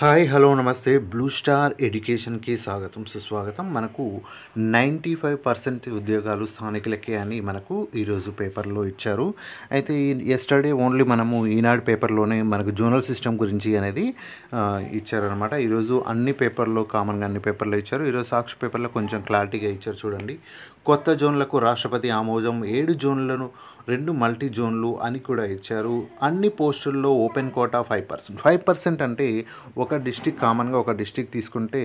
hi hello నమస్తే blue star ఎడ్యుకేషన్కి స్వాగతం సుస్వాగతం మనకు నైంటీ ఫైవ్ పర్సెంట్ ఉద్యోగాలు స్థానికులకే అని మనకు ఈరోజు పేపర్లో ఇచ్చారు అయితే ఎస్టర్డే ఓన్లీ మనము ఈనాడు పేపర్లోనే మనకు జోనల్ సిస్టమ్ గురించి అనేది ఇచ్చారనమాట ఈరోజు అన్ని పేపర్లో కామన్గా అన్ని పేపర్లో ఇచ్చారు ఈరోజు సాక్షి పేపర్లో కొంచెం క్లారిటీగా ఇచ్చారు చూడండి కొత్త జోన్లకు రాష్ట్రపతి ఆమోదం ఏడు జోన్లను రెండు మల్టీ జోన్లు అని కూడా ఇచ్చారు అన్ని పోస్టుల్లో open quota five percent five percent అంటే ఒక డిస్టిక్ కామన్గా ఒక డిస్టిక్ తీసుకుంటే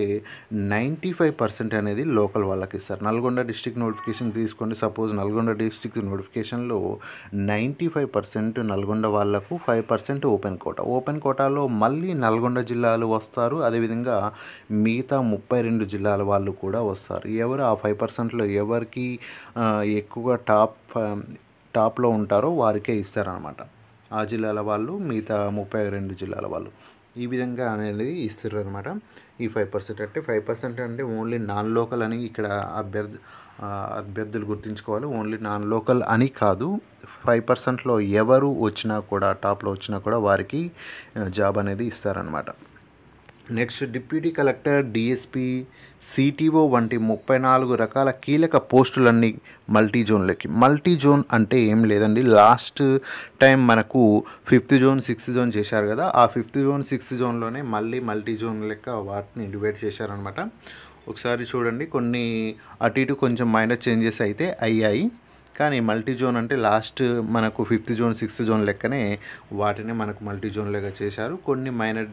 నైంటీ ఫైవ్ పర్సెంట్ అనేది లోకల్ వాళ్ళకి ఇస్తారు నల్గొండ డిస్టిక్ నోటిఫికేషన్ తీసుకోండి సపోజ్ నల్గొండ డిస్టిక్ నోటిఫికేషన్లో నైంటీ ఫైవ్ పర్సెంట్ నల్గొండ వాళ్ళకు five percent open quota open కోటాలో మళ్ళీ నల్గొండ జిల్లాలు వస్తారు అదేవిధంగా మిగతా ముప్పై రెండు జిల్లాల వాళ్ళు కూడా వస్తారు ఎవరు ఆ ఫైవ్ పర్సెంట్లో ఎవరికి ఎవరికి ఎక్కువగా టాప్ టాప్లో ఉంటారో వారికే ఇస్తారనమాట ఆ జిల్లాల వాళ్ళు మిగతా ముప్పై రెండు జిల్లాల వాళ్ళు ఈ విధంగా అనేది ఇస్తారు అనమాట ఈ ఫైవ్ పర్సెంట్ అంటే ఫైవ్ పర్సెంట్ అంటే ఓన్లీ నాన్ లోకల్ అని ఇక్కడ అభ్యర్థి అభ్యర్థులు గుర్తుంచుకోవాలి ఓన్లీ నాన్ లోకల్ అని కాదు ఫైవ్ పర్సెంట్లో ఎవరు వచ్చినా కూడా టాప్లో వచ్చినా కూడా వారికి జాబ్ అనేది ఇస్తారనమాట next deputy collector DSP CTO వంటి ముప్పై నాలుగు రకాల కీలక పోస్టులన్నీ మల్టీ జోన్లకి మల్టీ జోన్ అంటే ఏం లేదండి లాస్ట్ టైం మనకు ఫిఫ్త్ జోన్ సిక్స్త్ జోన్ చేశారు కదా ఆ ఫిఫ్త్ జోన్ సిక్స్త్ జోన్లోనే మళ్ళీ మల్టీ జోన్ లెక్క వాటిని డివైడ్ చేశారనమాట ఒకసారి చూడండి కొన్ని అటు ఇటు కొంచెం మైనర్ చేంజెస్ అయితే అయ్యాయి కానీ మల్టీ జోన్ అంటే లాస్ట్ మనకు ఫిఫ్త్ జోన్ సిక్స్త్ జోన్ లెక్కనే వాటిని మనకు మల్టీ జోన్ లెక్క చేశారు కొన్ని మైనర్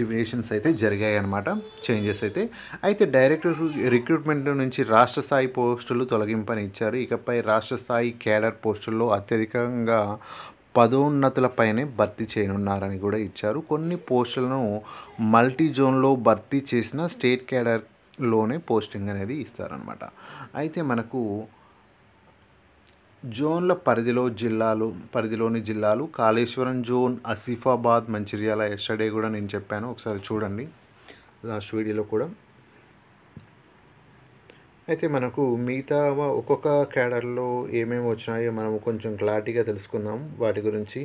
డివియేషన్స్ అయితే జరిగాయి అనమాట చేంజెస్ అయితే అయితే డైరెక్టర్ రిక్రూట్మెంట్ నుంచి రాష్ట్ర స్థాయి పోస్టులు తొలగింపని ఇచ్చారు ఇకపై రాష్ట్ర స్థాయి క్యాడర్ పోస్టుల్లో అత్యధికంగా పదోన్నతులపైనే భర్తీ చేయనున్నారని కూడా ఇచ్చారు కొన్ని పోస్టులను మల్టీ జోన్లో భర్తీ చేసిన స్టేట్ క్యాడర్లోనే పోస్టింగ్ అనేది ఇస్తారనమాట అయితే మనకు జోన్ల పరిధిలో జిల్లాలు పరిధిలోని జిల్లాలు కాళేశ్వరం జోన్ ఆసిఫాబాద్ మంచిర్యాల ఎస్టర్డే కూడా నేను చెప్పాను ఒకసారి చూడండి లాస్ట్ వీడియోలో కూడా అయితే మనకు మిగతా ఒక్కొక్క క్యాడర్లో ఏమేమి వచ్చినాయో మనం కొంచెం క్లారిటీగా తెలుసుకుందాం వాటి గురించి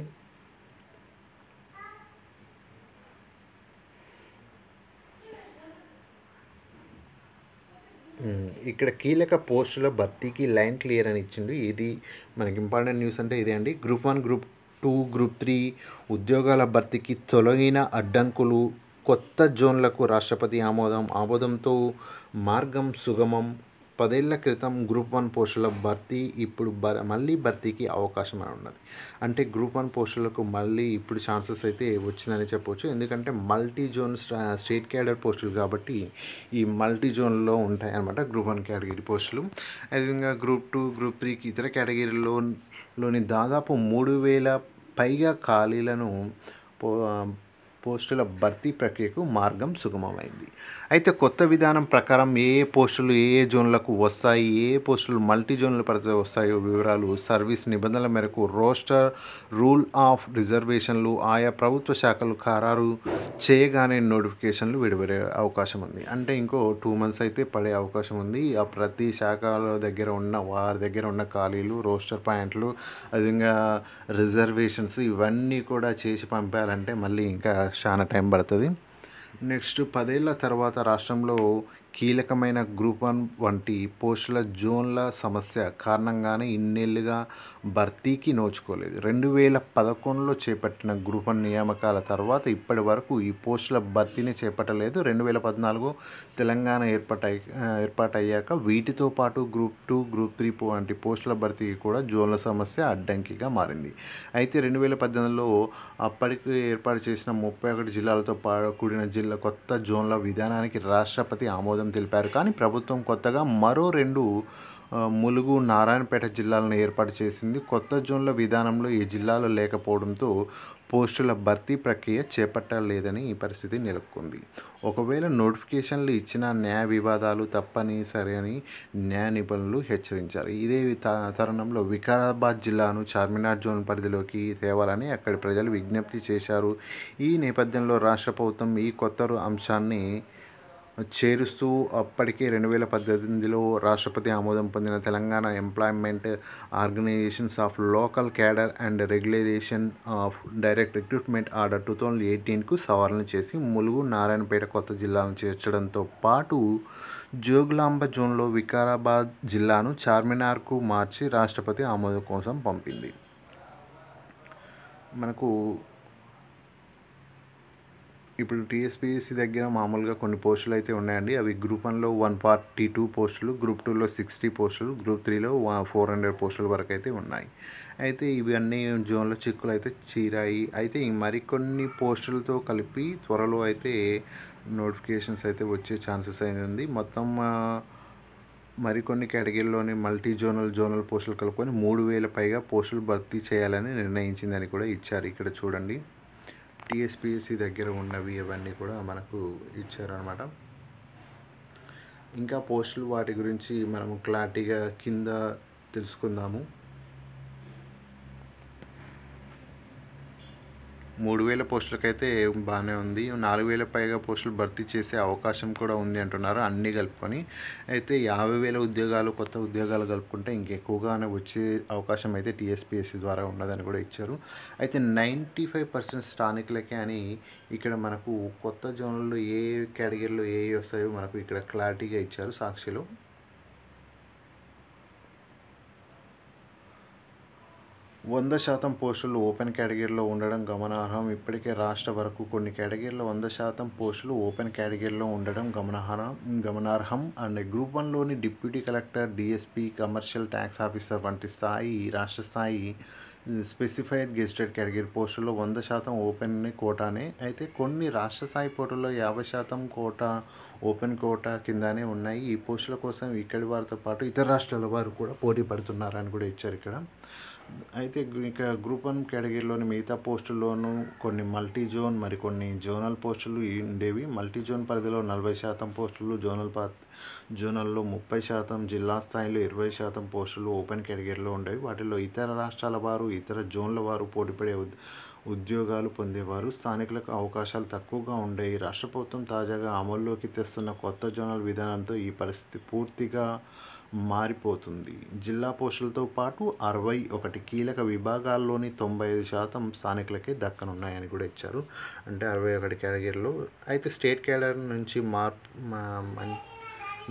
ఇక్కడ కీలక పోస్టుల భర్తీకి లైన్ క్లియర్ అని ఇచ్చిండు ఇది మనకి ఇంపార్టెంట్ న్యూస్ అంటే ఇదే అండి group one group two group three ఉద్యోగాల భర్తీకి తొలగిన అడ్డంకులు కొత్త జోన్లకు రాష్ట్రపతి ఆమోదం ఆమోదంతో మార్గం సుగమం పదేళ్ల క్రితం గ్రూప్ వన్ పోస్టుల భర్తీ ఇప్పుడు బ మళ్ళీ భర్తీకి అవకాశం అని ఉన్నది అంటే గ్రూప్ వన్ పోస్టులకు మళ్ళీ ఇప్పుడు ఛాన్సెస్ అయితే వచ్చిందని చెప్పవచ్చు ఎందుకంటే మల్టీ జోన్ స్టేట్ క్యాడర్ పోస్టులు కాబట్టి ఈ మల్టీ జోన్లో ఉంటాయి అనమాట గ్రూప్ వన్ కేటగిరీ పోస్టులు అదేవిధంగా గ్రూప్ టూ గ్రూప్ త్రీకి ఇతర కేటగిరీలో లోని దాదాపు మూడు వేల పైగా ఖాళీలను పోస్టుల భర్తీ ప్రక్రియకు మార్గం సుగమమైంది అయితే కొత్త విధానం ప్రకారం ఏ ఏ పోస్టులు ఏ ఏ జోన్లకు వస్తాయి ఏ ఏ పోస్టులు మల్టీ జోన్ల పరిధి వస్తాయో వివరాలు సర్వీస్ నిబంధనల మేరకు రోస్టర్ రూల్ ఆఫ్ రిజర్వేషన్లు ఆయా ప్రభుత్వ శాఖలు ఖరారు చేయగానే నోటిఫికేషన్లు విడిపడే అవకాశం ఉంది అంటే ఇంకో టూ మంత్స్ అయితే పడే అవకాశం ఉంది ఆ ప్రతి శాఖల దగ్గర ఉన్న వారి దగ్గర ఉన్న ఖాళీలు రోస్టర్ పాయింట్లు అదేవిధంగా రిజర్వేషన్స్ ఇవన్నీ కూడా చేసి పంపాలంటే మళ్ళీ ఇంకా చాలా టైం పడుతుంది నెక్స్ట్ పదేళ్ల తర్వాత రాష్ట్రంలో కీలకమైన గ్రూప్ వన్ వంటి పోస్టుల జోన్ల సమస్య కారణంగానే ఇన్నేళ్లుగా భర్తీకి నోచుకోలేదు రెండు వేల పదకొండులో చేపట్టిన గ్రూప్ వన్ నియామకాల తర్వాత ఇప్పటి వరకు ఈ పోస్టుల భర్తీని చేపట్టలేదు రెండు వేల పద్నాలుగు తెలంగాణ ఏర్పాటై ఏర్పాటయ్యాక వీటితో పాటు గ్రూప్ టూ గ్రూప్ త్రీ వంటి పోస్టుల భర్తీకి కూడా జోన్ల సమస్య అడ్డంకిగా మారింది అయితే రెండు వేల పద్దెనిమిదిలో అప్పటికి ఏర్పాటు చేసిన ముప్పై ఒకటి జిల్లాలతో కూడిన జిల్లా కొత్త జోన్ల విధానానికి రాష్ట్రపతి ఆమోదం ఆమోదం తెలిపారు కానీ ప్రభుత్వం కొత్తగా మరో రెండు ములుగు నారాయణపేట జిల్లాలను ఏర్పాటు చేసింది కొత్త జోన్ల విధానంలో ఈ జిల్లాలో లేకపోవడంతో పోస్టుల భర్తీ ప్రక్రియ చేపట్టలేదని ఈ పరిస్థితి నెలకొంది ఒకవేళ నోటిఫికేషన్లు ఇచ్చిన న్యాయ వివాదాలు తప్పనిసరి అని న్యాయ నిపుణులు హెచ్చరించారు ఇదే తరుణంలో వికారాబాద్ జిల్లాను చార్మినార్ జోన్ పరిధిలోకి తేవాలని అక్కడి ప్రజలు విజ్ఞప్తి చేశారు ఈ నేపథ్యంలో రాష్ట్ర ప్రభుత్వం ఈ కొత్త అంశాన్ని చేరుస్తూ అప్పటికే రెండు వేల పద్దెనిమిదిలో రాష్ట్రపతి ఆమోదం పొందిన Telangana employment organisations of local cadre and regulation of direct recruitment order two thousand ఎయిటీన్కు సవరణ చేసి ములుగు నారాయణపేట కొత్త జిల్లాను చేర్చడంతో పాటు జోగులాంబ జోన్లో వికారాబాద్ జిల్లాను చార్మినార్కు మార్చి రాష్ట్రపతి ఆమోదం కోసం పంపింది మనకు ఇప్పుడు టీఎస్పీఎస్సీ దగ్గర మామూలుగా కొన్ని పోస్టులు అయితే ఉన్నాయండి అవి గ్రూప్ వన్లో వన్ ఫార్టీ టూ పోస్టులు గ్రూప్ టూలో సిక్స్టీ పోస్టులు గ్రూప్ త్రీలో ఫోర్ హండ్రెడ్ పోస్టుల వరకు అయితే ఉన్నాయి అయితే ఇవన్నీ జోన్లో చిక్కులు అయితే చీరాయి అయితే ఈ మరికొన్ని పోస్టులతో కలిపి త్వరలో అయితే నోటిఫికేషన్స్ అయితే వచ్చే ఛాన్సెస్ అయితే ఉంది మొత్తం మరికొన్ని కేటగిరీలోని మల్టీ జోనల్ జోనల్ పోస్టులు కలుపుకొని మూడు వేల పైగా పోస్టులు భర్తీ చేయాలని నిర్ణయించిందని కూడా ఇచ్చారు ఇక్కడ చూడండి టీఎస్పిఎస్సి దగ్గర ఉన్నవి ఇవన్నీ కూడా మనకు ఇచ్చారనమాట ఇంకా పోస్టులు వాటి గురించి మనము క్లారిటీగా కింద తెలుసుకుందాము మూడు వేల పోస్టులకైతే బాగానే ఉంది నాలుగు వేల పైగా పోస్టులు భర్తీ చేసే అవకాశం కూడా ఉంది అంటున్నారు అన్నీ కలుపుకొని అయితే యాభై వేల ఉద్యోగాలు కొత్త ఉద్యోగాలు కలుపుకుంటే ఇంకెక్కువగానే వచ్చే అవకాశం అయితే టీఎస్పీఎస్సీ ద్వారా ఉన్నదని కూడా ఇచ్చారు అయితే నైంటీ ఫైవ్ పర్సెంట్ స్థానికులకే అని ఇక్కడ మనకు కొత్త జోన్లలో ఏ ఏ కేటగిరీలో ఏ వస్తాయో మనకు ఇక్కడ క్లారిటీగా ఇచ్చారు సాక్షిలో వంద శాతం పోస్టులు ఓపెన్ కేటగిరీలో ఉండడం గమనార్హం ఇప్పటికే రాష్ట్ర వరకు కొన్ని కేటగిరీలో వంద శాతం పోస్టులు ఓపెన్ కేటగిరీలో ఉండడం గమనార్హం గమనార్హం అండ్ గ్రూప్ వన్లోని deputy collector DSP commercial tax officer వంటి స్థాయి రాష్ట్ర స్థాయి స్పెసిఫైడ్ గెస్టెడ్ కేటగిరీ పోస్టుల్లో వంద శాతం ఓపెన్ కోటానే అయితే కొన్ని రాష్ట్ర స్థాయి పోటీల్లో యాభై శాతం కోటా ఓపెన్ కోటా కిందనే ఉన్నాయి ఈ పోస్టుల కోసం ఇక్కడి వారితో పాటు ఇతర రాష్ట్రాల వారు కూడా పోటీ పడుతున్నారని కూడా ఇచ్చారు ఇక్కడ అయితే ఇక గ్రూప్ వన్ కేటగిరీలోని మిగతా పోస్టుల్లోనూ కొన్ని మల్టీ జోన్ మరికొన్ని జోనల్ పోస్టులు ఉండేవి మల్టీ జోన్ పరిధిలో నలభై శాతం పోస్టులు జోనల్ పా జోనల్లో ముప్పై శాతం జిల్లా స్థాయిలో ఇరవై శాతం పోస్టులు ఓపెన్ కేటగిరీలో ఉండేవి వాటిలో ఇతర రాష్ట్రాల వారు ఇతర జోన్ల వారు పోటీపడే ఉద్యోగాలు పొందేవారు స్థానికులకు అవకాశాలు తక్కువగా ఉండేవి రాష్ట్ర ప్రభుత్వం తాజాగా అమల్లోకి తెస్తున్న కొత్త జోనల్ విధానంతో ఈ పరిస్థితి పూర్తిగా మారిపోతుంది జిల్లా పోస్టులతో పాటు అరవై ఒకటి కీలక విభాగాల్లోని తొంభై ఐదు శాతం స్థానికులకే దక్కనున్నాయని కూడా ఇచ్చారు అంటే అరవై ఒకటి కేటగిరీలో అయితే స్టేట్ కేడర్ నుంచి మార్పు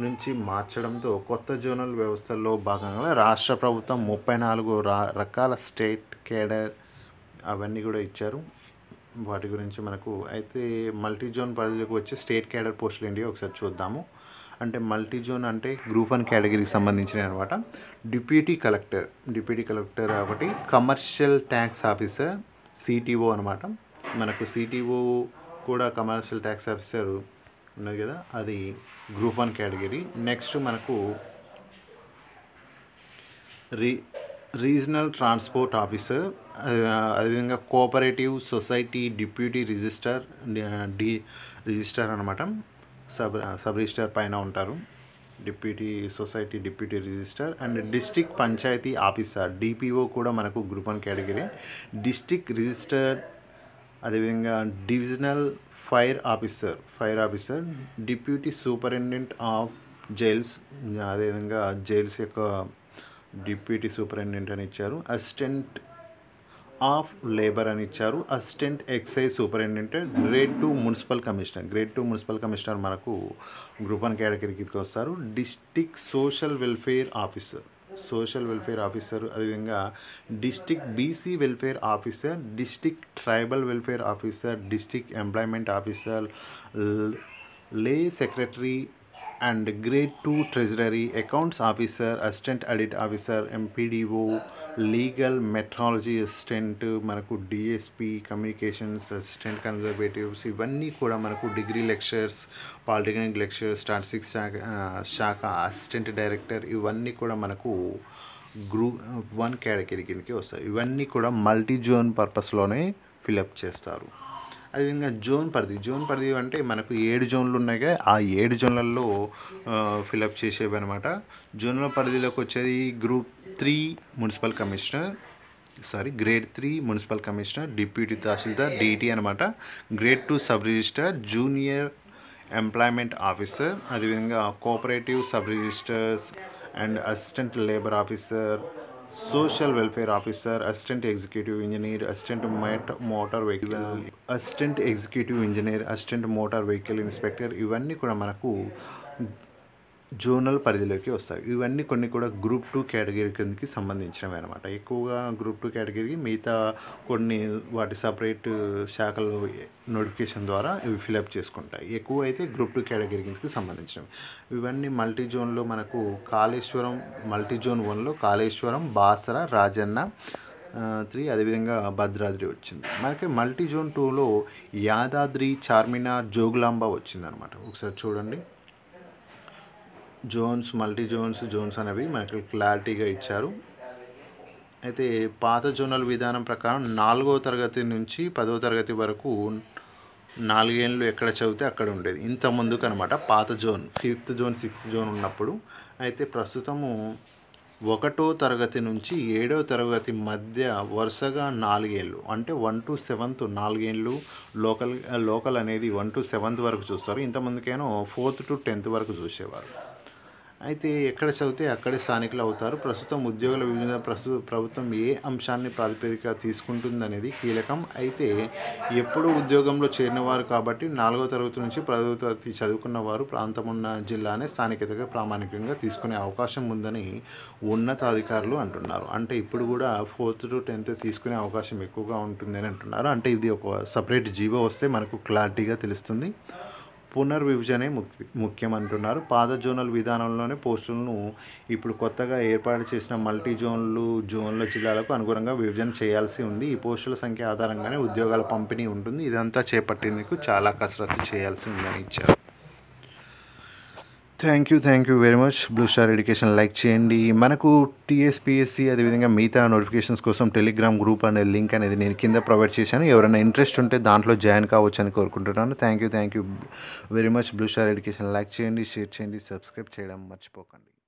నుంచి మార్చడంతో కొత్త జోనల్ వ్యవస్థల్లో భాగంగా రాష్ట్ర ప్రభుత్వం ముప్పై నాలుగు రకాల స్టేట్ కేడర్ అవన్నీ కూడా ఇచ్చారు వాటి గురించి మనకు అయితే మల్టీ జోన్ పరిధిలోకి వచ్చే స్టేట్ కేడర్ పోస్టులు ఏంటి ఒకసారి చూద్దాము అంటే మల్టీ జోన్ అంటే గ్రూప్ వన్ కేటగిరీకి సంబంధించిన అనమాట డిప్యూటీ కలెక్టర్ డిప్యూటీ కలెక్టర్ ఒకటి కమర్షియల్ ట్యాక్స్ ఆఫీసర్ సిటీఓ అనమాట మనకు సిటీఓ కూడా కమర్షియల్ ట్యాక్స్ ఆఫీసర్ ఉన్నది కదా అది గ్రూప్ వన్ కేటగిరీ నెక్స్ట్ మనకు రీ రీజనల్ ట్రాన్స్పోర్ట్ ఆఫీసర్ అదేవిధంగా cooperative society deputy register D register అనమాట సబ్ సబ్ రిజిస్టర్ పైన ఉంటారు deputy society deputy register and district panchayat officer DPO కూడా మనకు group one category district register అదేవిధంగా divisional fire officer fire officer deputy superintendent of jails అదేవిధంగా jails యొక్క deputy superintendent అని ఇచ్చారు అసిస్టెంట్ ఆఫ్ లేబర్ అని ఇచ్చారు assistant excise superintendent grade two municipal commissioner grade two municipal commissioner మనకు group one category కిందకి వస్తారు district social welfare officer social welfare officer అదేవిధంగా district BC welfare officer district tribal welfare officer district employment officer lay secretary and grade two treasury accounts officer assistant audit officer MPDO legal metrology assistant మనకు DSP communications assistant conservatives ఇవన్నీ కూడా మనకు degree lectures polytechnic lectures statistics శాఖ శాఖ assistant director ఇవన్నీ కూడా మనకు గ్రూ one category కిందకి వస్తాయి ఇవన్నీ కూడా మల్టీ జోన్ పర్పస్లోనే ఫిలప్ చేస్తారు అదేవిధంగా జోన్ పరిధి జోన్ పరిధి అంటే మనకు ఏడు జోన్లు ఉన్నాయి ఆ ఏడు జోన్లలో ఫిలప్ చేసేవి అనమాట జోన్ల పరిధిలోకి వచ్చేది group three municipal commissioner sorry grade three municipal commissioner deputy tahsildar DT అనమాట grade two sub register junior employment officer అదేవిధంగా cooperative sub registers and assistant labour officer social welfare officer assistant executive engineer assistant met motor vehicle assistant executive engineer assistant motor vehicle inspector ఇవన్నీ కూడా మనకు zonal పరిధిలోకి వస్తాయి ఇవన్నీ కొన్ని కూడా group two category కిందకి సంబంధించినవి అనమాట ఎక్కువగా గ్రూప్ టూ కేటగిరీకి మిగతా కొన్ని వాటి సపరేట్ శాఖలు నోటిఫికేషన్ ద్వారా ఇవి ఫిలప్ చేసుకుంటాయి ఎక్కువ అయితే గ్రూప్ టూ కేటగిరీ కిందకి సంబంధించినవి ఇవన్నీ మల్టీ జోన్లో మనకు కాళేశ్వరం మల్టీ జోన్ వన్లో కాళేశ్వరం బాసర రాజన్న త్రీ అదేవిధంగా భద్రాద్రి వచ్చింది మనకి మల్టీ జోన్ టూలో యాదాద్రి చార్మినార్ జోగులాంబ వచ్చిందనమాట ఒకసారి చూడండి జోన్స్ మల్టీ జోన్స్ జోన్స్ అనేవి మనకి క్లారిటీగా ఇచ్చారు అయితే పాత జోనల్ విధానం ప్రకారం నాలుగో తరగతి నుంచి పదో తరగతి వరకు నాలుగేళ్ళు ఎక్కడ చదివితే అక్కడ ఉండేది ఇంత ముందుకు అనమాట పాత zone fifth zone sixth zone ఉన్నప్పుడు అయితే ప్రస్తుతము ఒకటో తరగతి నుంచి ఏడో తరగతి మధ్య వరుసగా నాలుగేళ్ళు అంటే వన్ టు సెవెంత్ నాలుగేళ్ళు లోకల్ లోకల్ అనేది వన్ టు సెవెంత్ వరకు చూస్తారు ఇంతమందికేనో ఫోర్త్ టు టెన్త్ వరకు చూసేవారు అయితే ఎక్కడ చదివితే అక్కడే స్థానికులు అవుతారు ప్రస్తుతం ఉద్యోగుల విభజన ప్రస్తుత ప్రభుత్వం ఏ అంశాన్ని ప్రాతిపదిక తీసుకుంటుందనేది కీలకం అయితే ఎప్పుడూ ఉద్యోగంలో చేరినవారు కాబట్టి నాలుగో తరగతి నుంచి పదవ తరగతి చదువుకున్న వారు ఉన్న జిల్లానే స్థానికతగా ప్రామాణికంగా తీసుకునే అవకాశం ఉందని ఉన్నతాధికారులు అంటున్నారు అంటే ఇప్పుడు కూడా ఫోర్త్ టు టెన్త్ తీసుకునే అవకాశం ఎక్కువగా ఉంటుందని అంటున్నారు అంటే ఇది ఒక సపరేట్ జీవో వస్తే మనకు క్లారిటీగా తెలుస్తుంది పునర్విభజనే ముఖ్యం అంటున్నారు పాత జోనల్ విధానంలోనే పోస్టులను ఇప్పుడు కొత్తగా ఏర్పాటు చేసిన మల్టీ జోన్లు జోన్ల జిల్లాలకు అనుగుణంగా విభజన చేయాల్సి ఉంది ఈ పోస్టుల సంఖ్య ఆధారంగానే ఉద్యోగాల పంపిణీ ఉంటుంది ఇదంతా చేపట్టేందుకు చాలా కసరత్తు చేయాల్సి ఉందని ఇచ్చారు thank you thank you very much blue star education like చేయండి మనకు టీఎస్పిఎస్సి అదేవిధంగా మిగతా నోటిఫికేషన్స్ కోసం టెలిగ్రామ్ గ్రూప్ అనే లింక్ అనేది నేను కింద ప్రొవైడ్ చేశాను ఎవరైనా ఇంట్రెస్ట్ ఉంటే దాంట్లో జాయిన్ కావచ్చు అని కోరుకుంటున్నాను thank you thank you very much blue star education like చేయండి షేర్ చేయండి సబ్స్క్రైబ్ చేయడం మర్చిపోకండి